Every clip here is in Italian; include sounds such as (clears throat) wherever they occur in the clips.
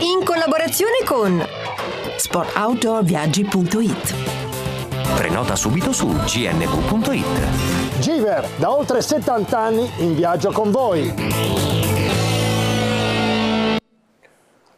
in collaborazione con sportoutdoorviaggi.it. Prenota subito su gnv.it. Giver, da oltre 70 anni in viaggio con voi.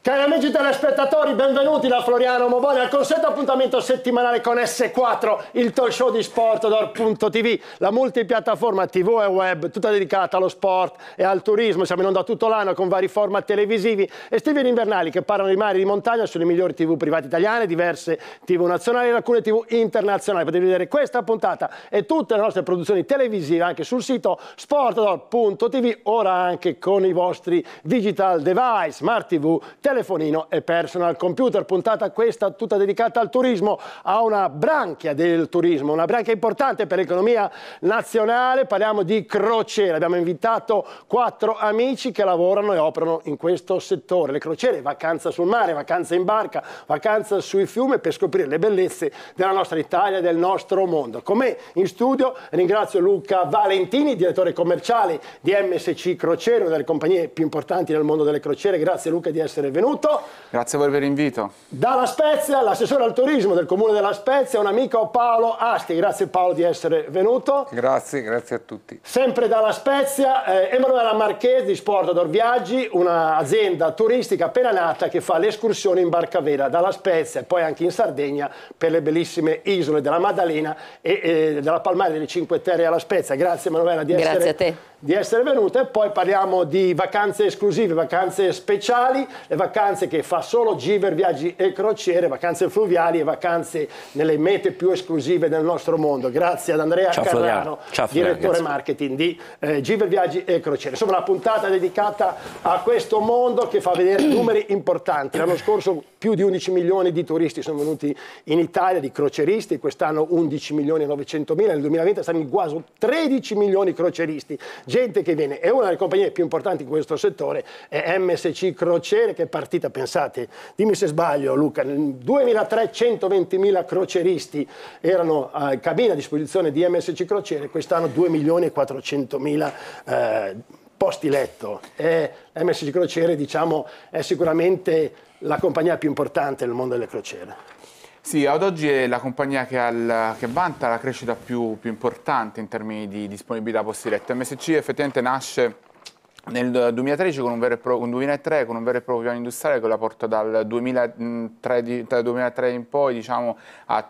Cari amici telespettatori, benvenuti da Floriano Mobone al consueto appuntamento settimanale con S4, il talk show di Sportodor.tv, la multipiattaforma TV e web, tutta dedicata allo sport e al turismo. Siamo in onda tutto l'anno con vari format televisivi e Steven Invernali che parlano di mari e di montagna sulle migliori TV private italiane, diverse TV nazionali e alcune TV internazionali. Potete vedere questa puntata e tutte le nostre produzioni televisive anche sul sito Sportodor.tv, ora anche con i vostri digital device, smart TV, televisore telefonino e personal computer. Puntata questa tutta dedicata al turismo, a una branchia del turismo, una branchia importante per l'economia nazionale. Parliamo di crociere. Abbiamo invitato quattro amici che lavorano e operano in questo settore. Le crociere, vacanza sul mare, vacanza in barca, vacanza sui fiumi per scoprire le bellezze della nostra Italia del nostro mondo. Con me in studio ringrazio Luca Valentini, direttore commerciale di MSC Crociere, una delle compagnie più importanti nel mondo delle crociere. Grazie Luca di essere venuto benvenuto. Grazie a voi per l'invito. Dalla Spezia, l'assessore al turismo del comune della Spezia, un amico Paolo Asti. Grazie Paolo di essere venuto. Grazie, grazie a tutti. Sempre dalla Spezia, eh, Emanuela Marchese di Sport Ador Viaggi, un'azienda turistica appena nata che fa le escursioni in barcavela dalla Spezia e poi anche in Sardegna per le bellissime isole della Maddalena e, e eh, della Palmare delle Cinque Terre alla Spezia. Grazie Emanuela di grazie essere venuto. Grazie a te di essere venute, poi parliamo di vacanze esclusive, vacanze speciali, le vacanze che fa solo Giver Viaggi e Crociere, vacanze fluviali e vacanze nelle mete più esclusive del nostro mondo. Grazie ad Andrea Ciao, Carrano, Ciao, direttore Ciao. marketing di eh, Giver Viaggi e Crociere. Insomma, una puntata dedicata a questo mondo che fa vedere (clears throat) numeri importanti. L'anno scorso più di 11 milioni di turisti sono venuti in Italia, di croceristi, quest'anno 11 milioni e 900 mila, nel 2020 saranno quasi 13 milioni di croceristi gente che viene, E una delle compagnie più importanti in questo settore, è MSC Crociere che è partita, pensate, dimmi se sbaglio Luca, nel 2003 120.000 croceristi erano a cabina a disposizione di MSC Crociere, quest'anno 2.400.000 eh, posti letto. E MSC Crociere diciamo, è sicuramente la compagnia più importante nel mondo delle crociere. Sì, ad oggi è la compagnia che, ha, che vanta la crescita più, più, importante in termini di disponibilità posti letto. MSC effettivamente nasce nel 2013 con un, vero e pro, 2003 con un vero e proprio piano industriale che la porta dal 2003, dal 2003 in poi diciamo, a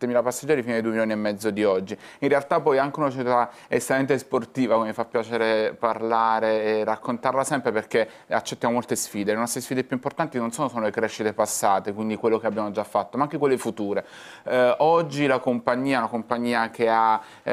mila passeggeri fino ai 2 milioni e mezzo di oggi. In realtà poi è anche una città estremamente sportiva, come mi fa piacere parlare e raccontarla sempre perché accettiamo molte sfide. Le nostre sfide più importanti non sono solo le crescite passate, quindi quello che abbiamo già fatto, ma anche quelle future. Eh, oggi la compagnia è una compagnia che ha eh,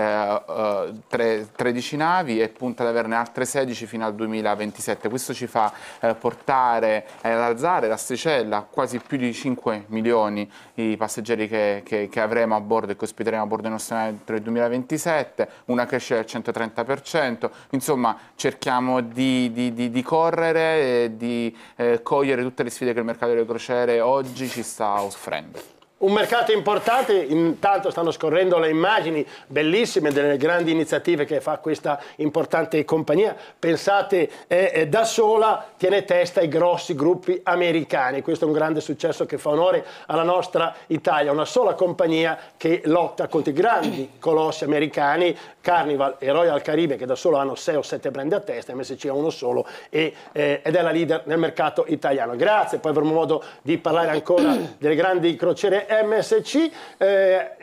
eh tre, 13 navi e punta ad averne altre 16 fino al 2027. Questo ci fa eh, portare eh, ad alzare l'asticella quasi più di 5 milioni i passeggeri che, che, che, avremo a bordo e che ospiteremo a bordo dei nostri navi entro il 2027, una crescita del 130%. Insomma, cerchiamo di, di, di, di correre e di eh, cogliere tutte le sfide che il mercato delle crociere oggi ci sta offrendo. Un mercato importante, intanto stanno scorrendo le immagini bellissime delle grandi iniziative che fa questa importante compagnia. Pensate, è, è da sola tiene testa ai grossi gruppi americani. Questo è un grande successo che fa onore alla nostra Italia, una sola compagnia che lotta contro i grandi colossi americani, Carnival e Royal Caribbean, che da solo hanno 6 o 7 brand a testa, MSC ha uno solo e, eh, ed è la leader nel mercato italiano. Grazie, poi avremo modo di parlare ancora delle grandi crociere MST, é, é, é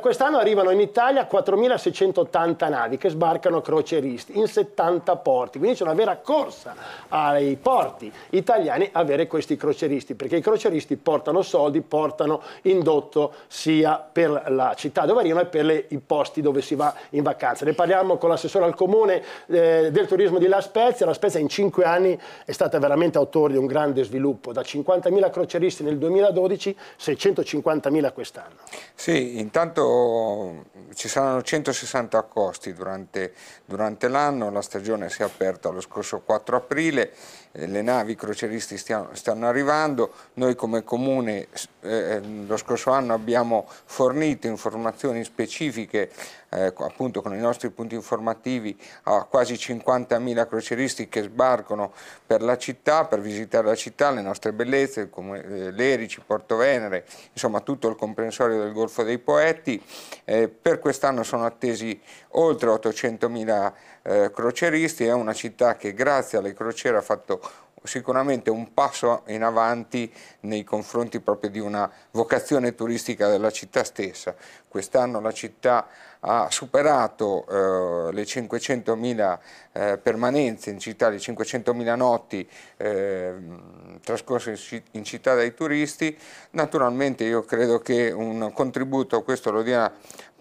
quest'anno arrivano in Italia 4.680 navi che sbarcano croceristi in 70 porti, quindi c'è una vera corsa ai porti italiani a avere questi croceristi, perché i croceristi portano soldi, portano indotto sia per la città dove arrivano e per le, i posti dove si va in vacanza. Ne parliamo con l'assessore al comune eh, del turismo di La Spezia, La Spezia in 5 anni è stata veramente autore di un grande sviluppo, da 50.000 croceristi nel 2012, 650.000 quest'anno. Sì, intanto ci saranno 160 accosti durante, durante l'anno, la stagione si è aperta lo scorso 4 aprile eh, le navi croceristi stiano, stanno arrivando, noi come Comune eh, lo scorso anno abbiamo fornito informazioni specifiche eh, appunto con i nostri punti informativi a quasi 50.000 croceristi che sbarcano per la città, per visitare la città, le nostre bellezze come eh, l'Erici, Porto Venere, insomma tutto il comprensorio del Golfo dei Poeti. Eh, per quest'anno sono attesi oltre 800.000 eh, croceristi, è una città che grazie alle crociere ha fatto sicuramente un passo in avanti nei confronti proprio di una vocazione turistica della città stessa. Quest'anno la città ha superato eh, le 500.000 eh, permanenze in città, le 500.000 notti eh, trascorse in città dai turisti. Naturalmente io credo che un contributo, questo lo dia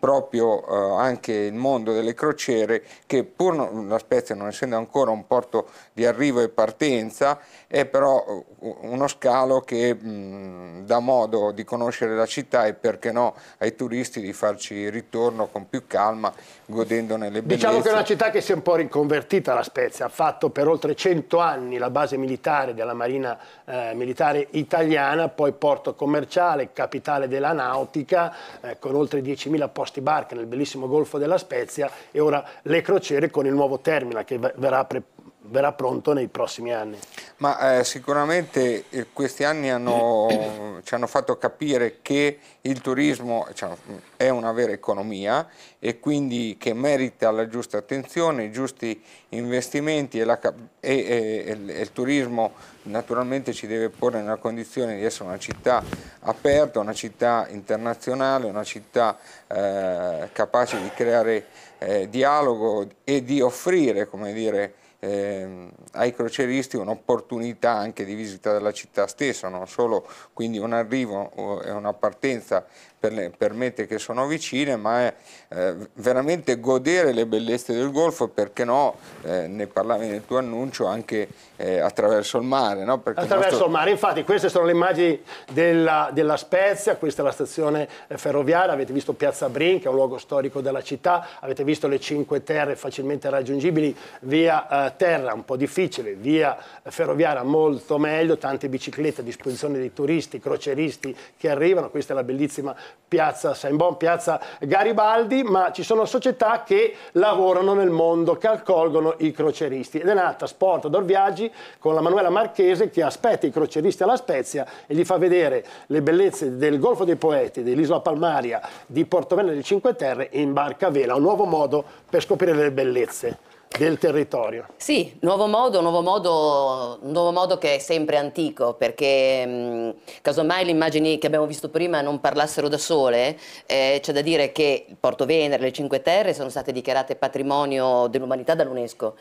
proprio eh, anche il mondo delle crociere che pur non, la Spezia non essendo ancora un porto di arrivo e partenza è però eh, uno scalo che mh, dà modo di conoscere la città e perché no ai turisti di farci ritorno con più calma godendone le bellezze. Diciamo che è una città che si è un po' riconvertita la Spezia, ha fatto per oltre 100 anni la base militare della Marina eh, Militare Italiana, poi porto commerciale, capitale della nautica eh, con oltre 10.000 posti Asti Barca nel bellissimo Golfo della Spezia e ora le crociere con il nuovo terminal che verrà pre- verrà pronto nei prossimi anni. Ma eh, sicuramente eh, questi anni hanno, ci hanno fatto capire che il turismo cioè, è una vera economia e quindi che merita la giusta attenzione, i giusti investimenti e, la, e, e, e il turismo naturalmente ci deve porre nella condizione di essere una città aperta, una città internazionale, una città eh, capace di creare eh, dialogo e di offrire, come dire, eh, ai croceristi un'opportunità anche di visita della città stessa, non solo quindi un arrivo e una partenza per, le, per mete che sono vicine, ma è, eh, veramente godere le bellezze del Golfo, perché no, eh, ne parlavi nel tuo annuncio, anche eh, attraverso il mare. No? Attraverso il, nostro... il, mare, infatti queste sono le immagini della, della Spezia, questa è la stazione eh, ferroviaria, avete visto Piazza Brin che è un luogo storico della città, avete visto le Cinque Terre facilmente raggiungibili via eh, terra un po' difficile, via ferroviaria molto meglio, tante biciclette a disposizione dei turisti, croceristi che arrivano, questa è la bellissima piazza Saint-Bon, piazza Garibaldi, ma ci sono società che lavorano nel mondo, che accolgono i croceristi. Ed è nata Sport Dor Viaggi con la Manuela Marchese che aspetta i croceristi alla Spezia e gli fa vedere le bellezze del Golfo dei Poeti, dell'Isola Palmaria, di e delle Cinque Terre in barca a vela, un nuovo modo per scoprire le bellezze del territorio. Sì, nuovo modo, nuovo modo, nuovo modo che è sempre antico, perché mh, mm, casomai le immagini che abbiamo visto prima non parlassero da sole, eh, c'è da dire che il Porto Venere, le Cinque Terre sono state dichiarate patrimonio dell'umanità dall'UNESCO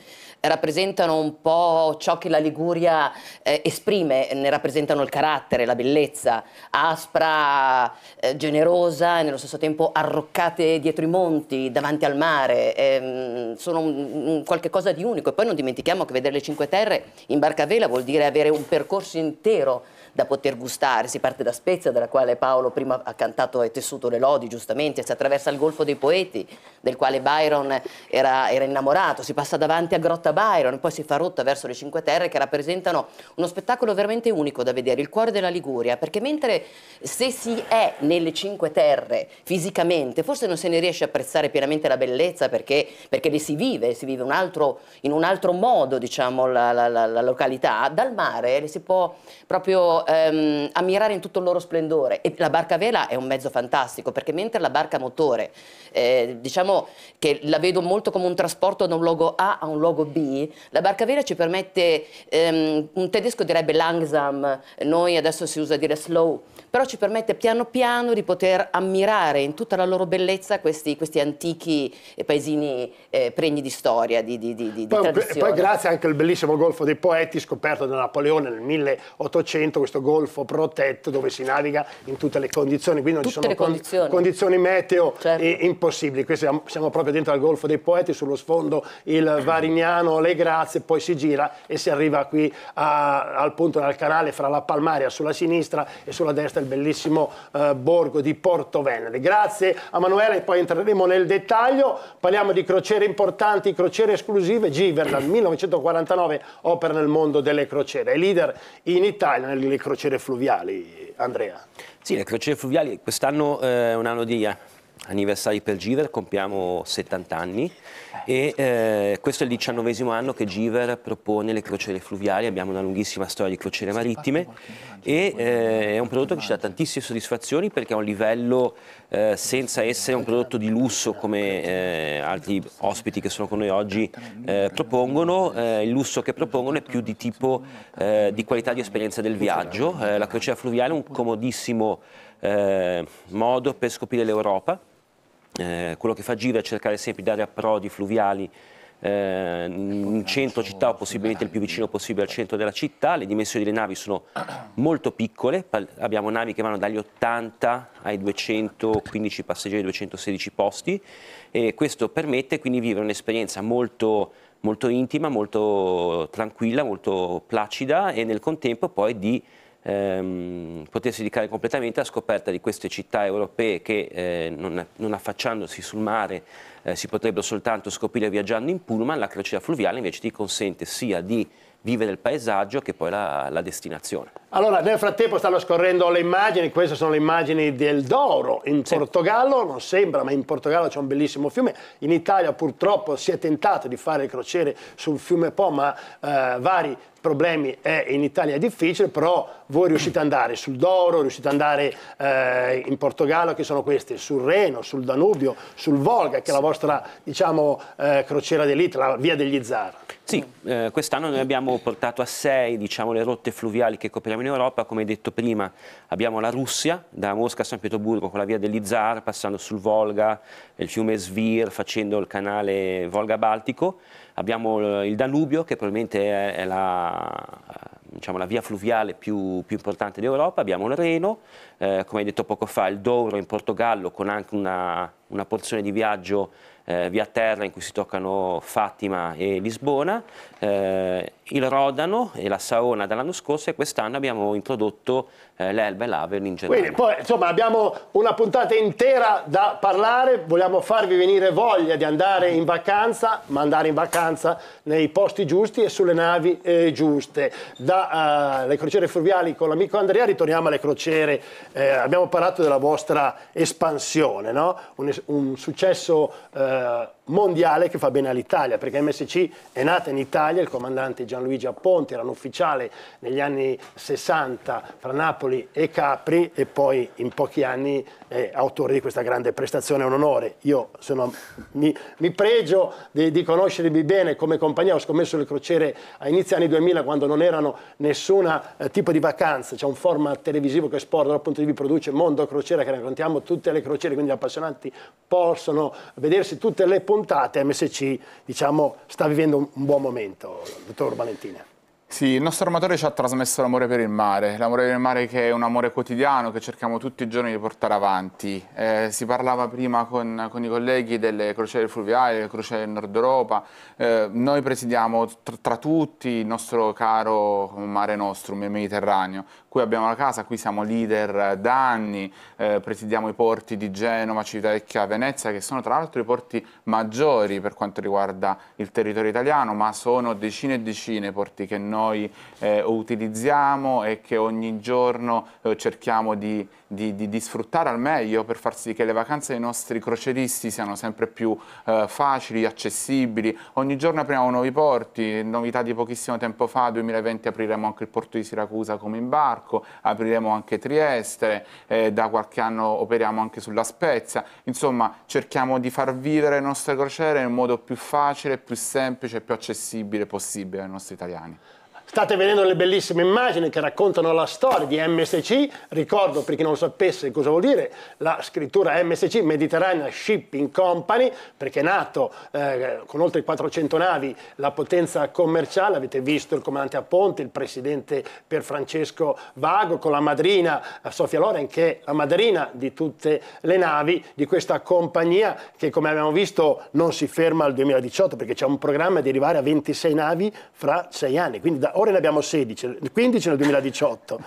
rappresentano un po' ciò che la Liguria eh, esprime, ne rappresentano il carattere, la bellezza, aspra, eh, generosa e nello stesso tempo arroccate dietro i monti, davanti al mare, ehm, sono un, un qualcosa di unico e poi non dimentichiamo che vedere le Cinque Terre in barca a vela vuol dire avere un percorso intero da poter gustare. Si parte da Spezia, dalla quale Paolo prima ha cantato e tessuto le lodi, giustamente, si attraversa il Golfo dei Poeti, del quale Byron era, era innamorato, si passa davanti a Grotta Byron, poi si fa rotta verso le Cinque Terre che rappresentano uno spettacolo veramente unico da vedere, il cuore della Liguria, perché mentre se si è nelle Cinque Terre fisicamente, forse non se ne riesce a apprezzare pienamente la bellezza perché, perché le si vive, si vive un altro, in un altro modo diciamo, la, la, la, la località, dal mare le si può proprio ehm, ammirare in tutto il loro splendore. E la barca a vela è un mezzo fantastico, perché mentre la barca a motore, eh, diciamo che la vedo molto come un trasporto da un luogo A a un luogo B, la barca a vela ci permette, ehm, un tedesco direbbe langsam, noi adesso si usa dire slow, però ci permette piano piano di poter ammirare in tutta la loro bellezza questi, questi antichi eh, paesini eh, pregni di storia, di, di, di, di poi, tradizione. Poi grazie anche al bellissimo Golfo dei Poeti scoperto da Napoleone nel 1800, questo golfo protetto dove si naviga in tutte le condizioni, quindi non tutte ci sono con, condizioni. condizioni. meteo certo. impossibili, qui siamo, siamo, proprio dentro al Golfo dei Poeti, sullo sfondo il Varignano, le Grazie, poi si gira e si arriva qui a, al punto del canale fra la Palmaria sulla sinistra e sulla destra il bellissimo eh, borgo di Porto Venere. Grazie a Manuela e poi entreremo nel dettaglio. Parliamo di crociere importanti, crociere esclusive. Giver dal 1949 opera nel mondo delle crociere. È leader in Italia nelle crociere fluviali. Andrea. Sì, le crociere fluviali quest'anno eh, è un anno di eh, anniversari per Giver, compiamo 70 anni e eh, questo è il diciannovesimo anno che Giver propone le crociere fluviali, abbiamo una lunghissima storia di crociere marittime e eh, è un prodotto che ci dà tantissime soddisfazioni perché ha un livello eh, senza essere un prodotto di lusso come eh, altri ospiti che sono con noi oggi eh, propongono, eh, il lusso che propongono è più di tipo di qualità di esperienza del viaggio, la crociera fluviale è un comodissimo modo per scoprire l'Europa eh, quello che fa Giro è cercare sempre di dare approdi fluviali eh, in centro città o possibilmente il più vicino possibile al centro della città. Le dimensioni delle navi sono molto piccole, abbiamo navi che vanno dagli 80 ai 215 passeggeri, 216 posti e questo permette quindi di vivere un'esperienza molto, molto intima, molto tranquilla, molto placida e nel contempo poi di ehm, potersi dedicare completamente alla scoperta di queste città europee che eh, non, non, affacciandosi sul mare eh, si potrebbero soltanto scoprire viaggiando in pullman, la crociera fluviale invece ti consente sia di vivere il paesaggio che poi la, la destinazione. Allora, nel frattempo stanno scorrendo le immagini, queste sono le immagini del Douro in sì. Portogallo, non sembra, ma in Portogallo c'è un bellissimo fiume. In Italia purtroppo si è tentato di fare il crociere sul fiume Po, ma eh, vari problemi è eh, in Italia è difficile, però voi riuscite ad andare sul Douro, riuscite ad andare eh, in Portogallo, che sono queste, sul Reno, sul Danubio, sul Volga, che è la vostra diciamo, eh, crociera d'elite, la via degli zar. Sì, eh, quest'anno noi abbiamo portato a sei diciamo, le rotte fluviali che copriamo in Europa, come detto prima, abbiamo la Russia, da Mosca a San Pietroburgo con la via degli Zar, passando sul Volga, il fiume Svir, facendo il canale Volga-Baltico. Abbiamo il Danubio, che probabilmente è la diciamo, la via fluviale più, più importante d'Europa, abbiamo il Reno, eh, come hai detto poco fa il Douro in Portogallo con anche una, una porzione di viaggio eh, via terra in cui si toccano Fatima e Lisbona eh, il rodano e la saona dall'anno scorso e quest'anno abbiamo introdotto eh, l'elba e l'avel in generale. Quindi poi insomma abbiamo una puntata intera da parlare, vogliamo farvi venire voglia di andare in vacanza, ma andare in vacanza nei posti giusti e sulle navi eh, giuste. Dalle eh, crociere fluviali con l'amico Andrea ritorniamo alle crociere, eh, abbiamo parlato della vostra espansione, no? un, un, successo eh, mondiale che fa bene all'Italia, perché MSC è nata in Italia, il comandante Gianluigi Apponti era un ufficiale negli anni 60 fra Napoli e Capri e poi in pochi anni è autore di questa grande prestazione, è un onore. Io sono, mi, mi, pregio di, di conoscervi bene come compagnia, ho scommesso le crociere a inizio anni 2000 quando non erano nessun eh, tipo di vacanza, c'è un format televisivo che Sport dal punto di vista produce Mondo Crociera che raccontiamo tutte le crociere, quindi gli appassionati possono vedersi tutte le puntate scontate MSC diciamo, sta vivendo un buon momento, dottor Valentina. Sì, il nostro armatore ci ha trasmesso l'amore per il mare, l'amore per il mare che è un amore quotidiano che cerchiamo tutti i giorni di portare avanti. Eh, si parlava prima con, con, i colleghi delle crociere fluviali, delle crociere del Nord Europa, eh, noi presidiamo tra, tra, tutti il nostro caro Mare Nostrum, il Mediterraneo, qui abbiamo la casa, qui siamo leader da anni, eh, presidiamo i porti di Genova, Civitavecchia, Venezia, che sono tra l'altro i porti maggiori per quanto riguarda il territorio italiano, ma sono decine e decine i porti che noi eh, utilizziamo e che ogni giorno eh, cerchiamo di di, di, di, sfruttare al meglio per far sì che le vacanze dei nostri croceristi siano sempre più eh, facili, accessibili. Ogni giorno apriamo nuovi porti, novità di pochissimo tempo fa, 2020 apriremo anche il porto di Siracusa come imbarco, apriremo anche Trieste, eh, da qualche anno operiamo anche sulla Spezia. Insomma, cerchiamo di far vivere le nostre crociere nel modo più facile, più semplice e più accessibile possibile ai nostri italiani. State vedendo le bellissime immagini che raccontano la storia di MSC, ricordo per chi non sapesse cosa vuol dire la scrittura MSC, Mediterranean Shipping Company, perché è nato eh, con oltre 400 navi la potenza commerciale, avete visto il comandante a ponte, il presidente Pier Francesco Vago, con la madrina eh, Sofia Loren che è la madrina di tutte le navi di questa compagnia che come abbiamo visto non si ferma al 2018 perché c'è un programma di arrivare a 26 navi fra 6 anni, quindi da ora ne abbiamo 16, 15 nel 2018.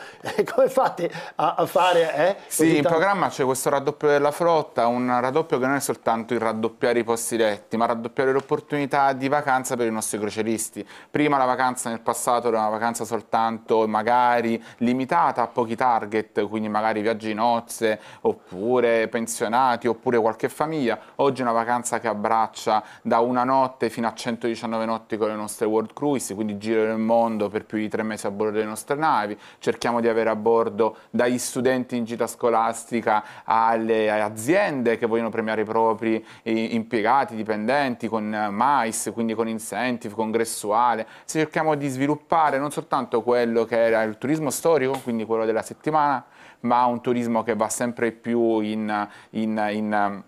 (laughs) Come fate a, a fare? Eh? Sì, in programma c'è questo raddoppio della flotta, un raddoppio che non è soltanto il raddoppiare i posti letti, ma raddoppiare l'opportunità di vacanza per i nostri croceristi. Prima la vacanza nel passato era una vacanza soltanto magari limitata a pochi target, quindi magari viaggi nozze, oppure pensionati, oppure qualche famiglia. Oggi è una vacanza che abbraccia da una notte fino a 119 notti con le nostre World Cruise, quindi giro del mondo fondo per più di tre mesi a bordo delle nostre navi, cerchiamo di avere a bordo dagli studenti in gita scolastica alle aziende che vogliono premiare i propri eh, impiegati, dipendenti con eh, mais, quindi con incentive, congressuale, se cerchiamo di sviluppare non soltanto quello che era il turismo storico, quindi quello della settimana, ma un turismo che va sempre più in, in, in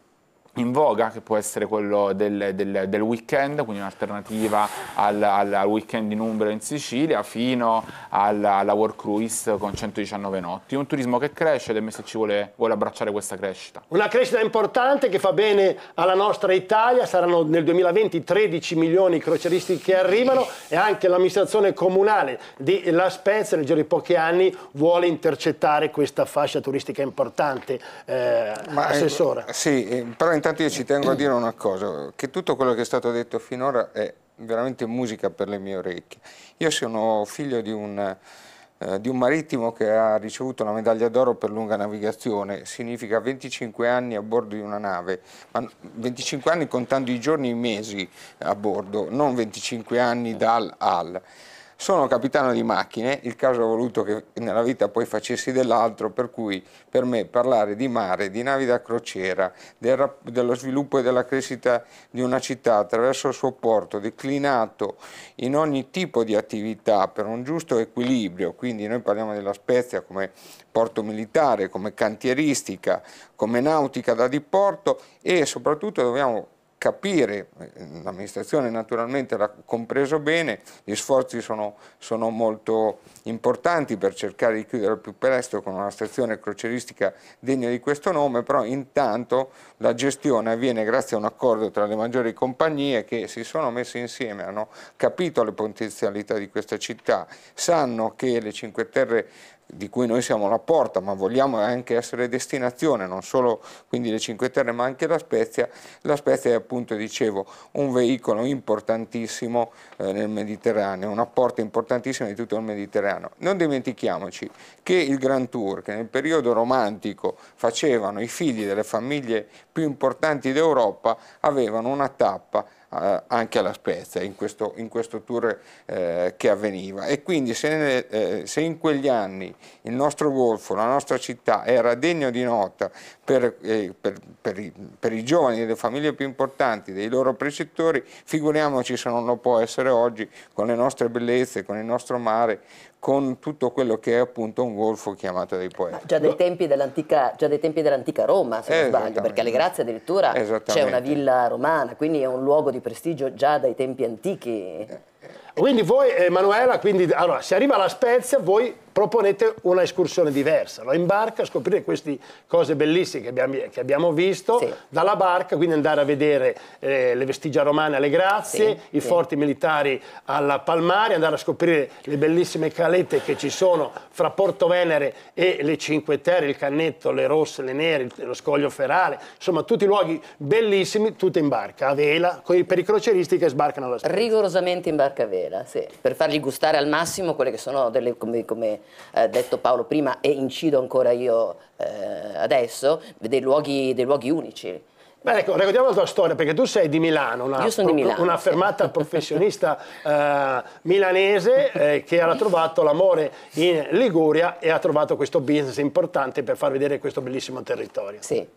in voga, che può essere quello del, del, del weekend, quindi un'alternativa al, al, weekend in Umbria in Sicilia, fino alla, alla World Cruise con 119 notti. Un turismo che cresce ed MSC vuole, vuole abbracciare questa crescita. Una crescita importante che fa bene alla nostra Italia, saranno nel 2020 13 milioni i croceristi che arrivano e anche l'amministrazione comunale di La Spezia nel giro di pochi anni vuole intercettare questa fascia turistica importante, eh, Ma, eh, assessore. Eh, sì, però intanto intanto io ci tengo a dire una cosa, che tutto quello che è stato detto finora è veramente musica per le mie orecchie. Io sono figlio di un, eh, di un marittimo che ha ricevuto la medaglia d'oro per lunga navigazione, significa 25 anni a bordo di una nave, ma 25 anni contando i giorni e i mesi a bordo, non 25 anni dal al sono capitano di macchine, il caso ha voluto che nella vita poi facessi dell'altro, per cui per me parlare di mare, di navi da crociera, del, dello sviluppo e della crescita di una città attraverso il suo porto, declinato in ogni tipo di attività per un giusto equilibrio, quindi noi parliamo della Spezia come porto militare, come cantieristica, come nautica da diporto e soprattutto dobbiamo capire, eh, l'amministrazione naturalmente l'ha compreso bene, gli sforzi sono, sono, molto importanti per cercare di chiudere al più presto con una stazione croceristica degna di questo nome, però intanto la gestione avviene grazie a un accordo tra le maggiori compagnie che si sono messe insieme, hanno capito le potenzialità di questa città, sanno che le Cinque Terre di cui noi siamo la porta, ma vogliamo anche essere destinazione, non solo quindi le Cinque Terre, ma anche la Spezia. La Spezia è appunto, dicevo, un veicolo importantissimo eh, nel Mediterraneo, una porta importantissima di tutto il Mediterraneo. Non dimentichiamoci che il Grand Tour, che nel periodo romantico facevano i figli delle famiglie più importanti d'Europa, avevano una tappa eh, anche alla Spezia in questo, in questo tour eh, che avveniva e quindi se, ne, eh, se, in quegli anni il nostro golfo, la nostra città era degno di nota per, eh, per, per, i, per, i, giovani delle famiglie più importanti, dei loro precettori, figuriamoci se non lo può essere oggi con le nostre bellezze, con il nostro mare, con tutto quello che è appunto un golfo chiamato dai poeti. Già dai tempi dell'antica, dell Roma, se non sbaglio, perché alle Grazie addirittura c'è una villa romana, quindi è un luogo di prestigio già dai tempi antichi. Quindi voi, Emanuela, quindi, allora, se arriva la Spezia, voi proponete una escursione diversa, no? in barca scoprire queste cose bellissime che abbiamo, che abbiamo visto sì. dalla barca, quindi andare a vedere eh, le vestigia romane alle Grazie, sì, i sì. forti militari alla Palmaria, andare a scoprire le bellissime calette che ci sono fra Porto Venere e le Cinque Terre, il Cannetto, le Rosse, le Nere, lo Scoglio Ferrale, insomma tutti i luoghi bellissimi, tutte in barca, a vela, per i croceristi che sbarcano alla Spezia. Rigorosamente in barca a vela, sì, per fargli gustare al massimo quelle che sono delle, come, come eh, detto Paolo prima e incido ancora io eh, adesso, dei luoghi, dei luoghi unici. Beh, ecco, raccontiamo la tua storia, perché tu sei di Milano, una, Io sono di Milano, una fermata sì. (laughs) professionista eh, milanese eh, che ha trovato l'amore in Liguria e ha trovato questo business importante per far vedere questo bellissimo territorio. Sì.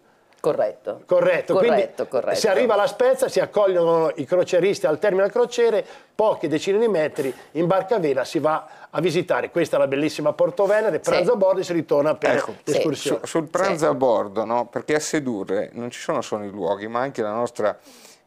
Corretto. Corretto, corretto, corretto. si arriva alla Spezia, si accogliono i croceristi al termine terminal crociere, poche decine di metri, in barca vela si va a visitare. Questa è la bellissima Porto Venere, pranzo sì. a bordo e si ritorna per ecco, l'escursione. Sì. sul pranzo sì. a bordo, no? perché a sedurre non ci sono solo i luoghi, ma anche la nostra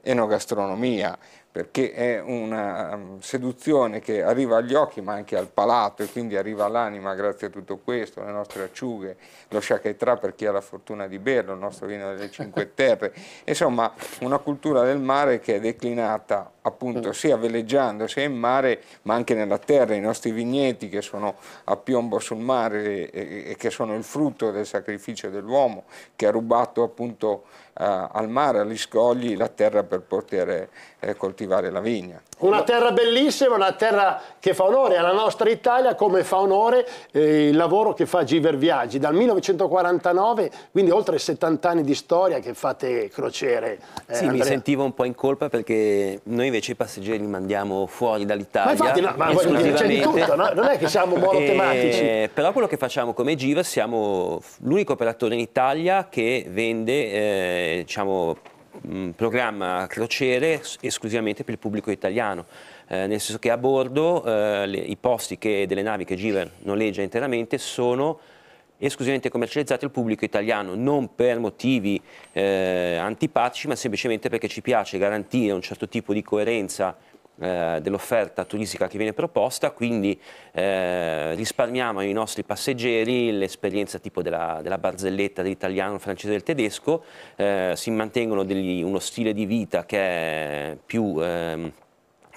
enogastronomia perché è una um, seduzione che arriva agli occhi ma anche al palato e quindi arriva all'anima grazie a tutto questo, le nostre acciughe, lo sciachetrà per chi ha la fortuna di berlo, il nostro vino delle Cinque (laughs) Terre, insomma una cultura del mare che è declinata appunto mm. sia veleggiando sia in mare ma anche nella terra, i nostri vigneti che sono a piombo sul mare e, e che sono il frutto del sacrificio dell'uomo che ha rubato appunto eh, al mare, agli scogli, la terra per poter eh, coltivare la vigna. Una terra bellissima, una terra che fa onore alla nostra Italia come fa onore eh, il lavoro che fa Giver Viaggi dal 1949, quindi oltre 70 anni di storia che fate crociere. Eh, sì, Andrea. mi sentivo un po' in colpa perché noi invece i passeggeri li mandiamo fuori dall'Italia. Ma infatti, no, ma c'è di tutto, no? non è che siamo (laughs) monotematici. Eh, però quello che facciamo come Giva, siamo l'unico operatore in Italia che vende, eh, diciamo, mm, programma crociere esclusivamente per il pubblico italiano. Eh, nel senso che a bordo eh, le, i posti che, delle navi che Giver noleggia interamente sono esclusivamente commercializzato al pubblico italiano, non per motivi eh, antipatici, ma semplicemente perché ci piace garantire un certo tipo di coerenza eh, dell'offerta turistica che viene proposta, quindi eh, risparmiamo ai nostri passeggeri l'esperienza tipo della, della, barzelletta dell'italiano, francese e del tedesco, eh, si mantengono degli, uno stile di vita che è più... Ehm,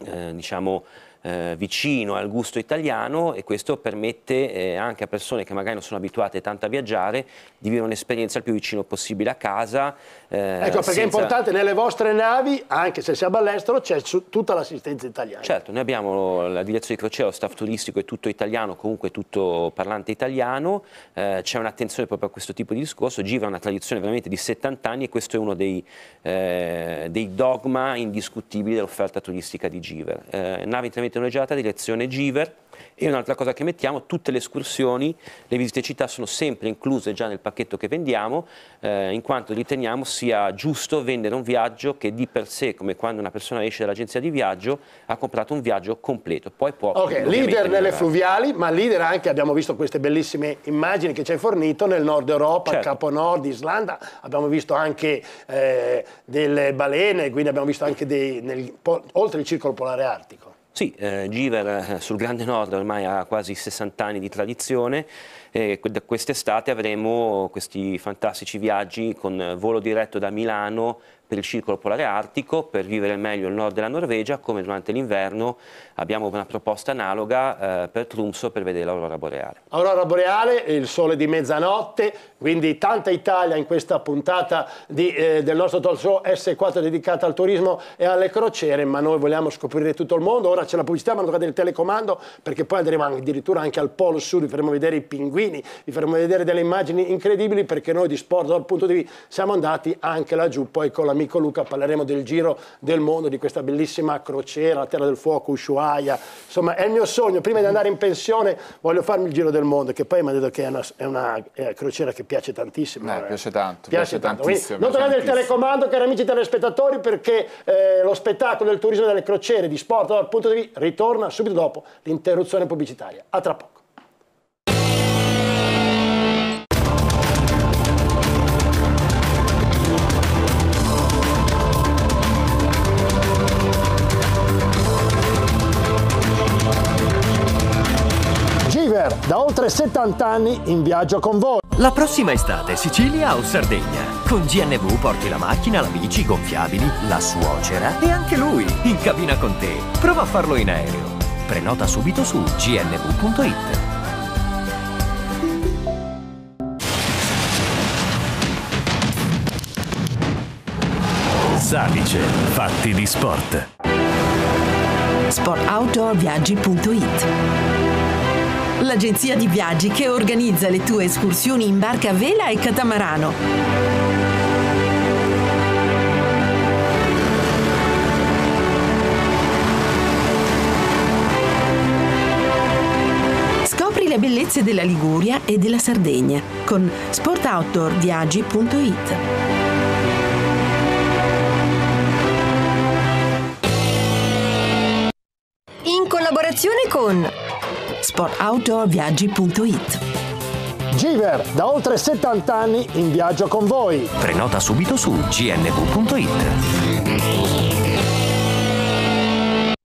eh, diciamo, eh, vicino al gusto italiano e questo permette eh, anche a persone che magari non sono abituate tanto a viaggiare di vivere un'esperienza il più vicino possibile a casa. Eh, ecco perché senza... è importante nelle vostre navi, anche se siamo all'estero, c'è tutta l'assistenza italiana. Certo, noi abbiamo la direzione di crociera, lo staff turistico è tutto italiano, comunque tutto parlante italiano, eh, c'è un'attenzione proprio a questo tipo di discorso, Giva è una tradizione veramente di 70 anni e questo è uno dei, eh, dei dogma indiscutibili dell'offerta turistica di Giver. Eh, nave interamente pedoneggiata, direzione Giver. E un'altra cosa che mettiamo, tutte le escursioni, le visite città sono sempre incluse già nel pacchetto che vendiamo, eh, in quanto riteniamo sia giusto vendere un viaggio che di per sé, come quando una persona esce dall'agenzia di viaggio, ha comprato un viaggio completo. Poi può... Ok, leader nelle fluviali, ma leader anche, abbiamo visto queste bellissime immagini che ci hai fornito nel nord Europa, certo. Capo Nord, Islanda, abbiamo visto anche eh, delle balene, quindi abbiamo visto anche dei, nel, oltre il circolo polare artico. Sì, eh, Giver eh, sul Grande Nord ormai ha quasi 60 anni di tradizione e da quest'estate avremo questi fantastici viaggi con volo diretto da Milano per il circolo polare artico, per vivere meglio il nord della Norvegia, come durante l'inverno abbiamo una proposta analoga eh, per Trumso per vedere l'aurora boreale. Aurora boreale, il sole di mezzanotte, quindi tanta Italia in questa puntata di, eh, del nostro talk show S4 dedicata al turismo e alle crociere, ma noi vogliamo scoprire tutto il mondo, ora c'è la pubblicità, ma non cadere il telecomando, perché poi andremo addirittura anche al Polo Sud, vi faremo vedere i pinguini, vi faremo vedere delle immagini incredibili, perché noi di sport dal punto di vista siamo andati anche laggiù poi con la amico Luca parleremo del giro del mondo, di questa bellissima crociera, la Terra del Fuoco, Ushuaia. Insomma, è il mio sogno. Prima di andare in pensione voglio farmi il giro del mondo, che poi mi ha detto che è una, è una è crociera che piace tantissimo. Eh, piace tanto. Piace, piace tantissimo. non tornate il telecomando, cari amici telespettatori, perché eh, lo spettacolo del turismo delle crociere di sport dal punto di vista ritorna subito dopo l'interruzione pubblicitaria. A tra poco. Da oltre 70 anni in viaggio con voi. La prossima estate, Sicilia o Sardegna? Con GNV porti la macchina, la bici, i gonfiabili, la suocera e anche lui in cabina con te. Prova a farlo in aereo. Prenota subito su gnv.it. Salice, fatti di sport. Sportoutdoorviaggi.it l'agenzia di viaggi che organizza le tue escursioni in barca a vela e catamarano. Scopri le bellezze della Liguria e della Sardegna con sportoutdoorviaggi.it. In collaborazione con sportoutdoorviaggi.it. Giver, da oltre 70 anni in viaggio con voi. Prenota subito su gnv.it.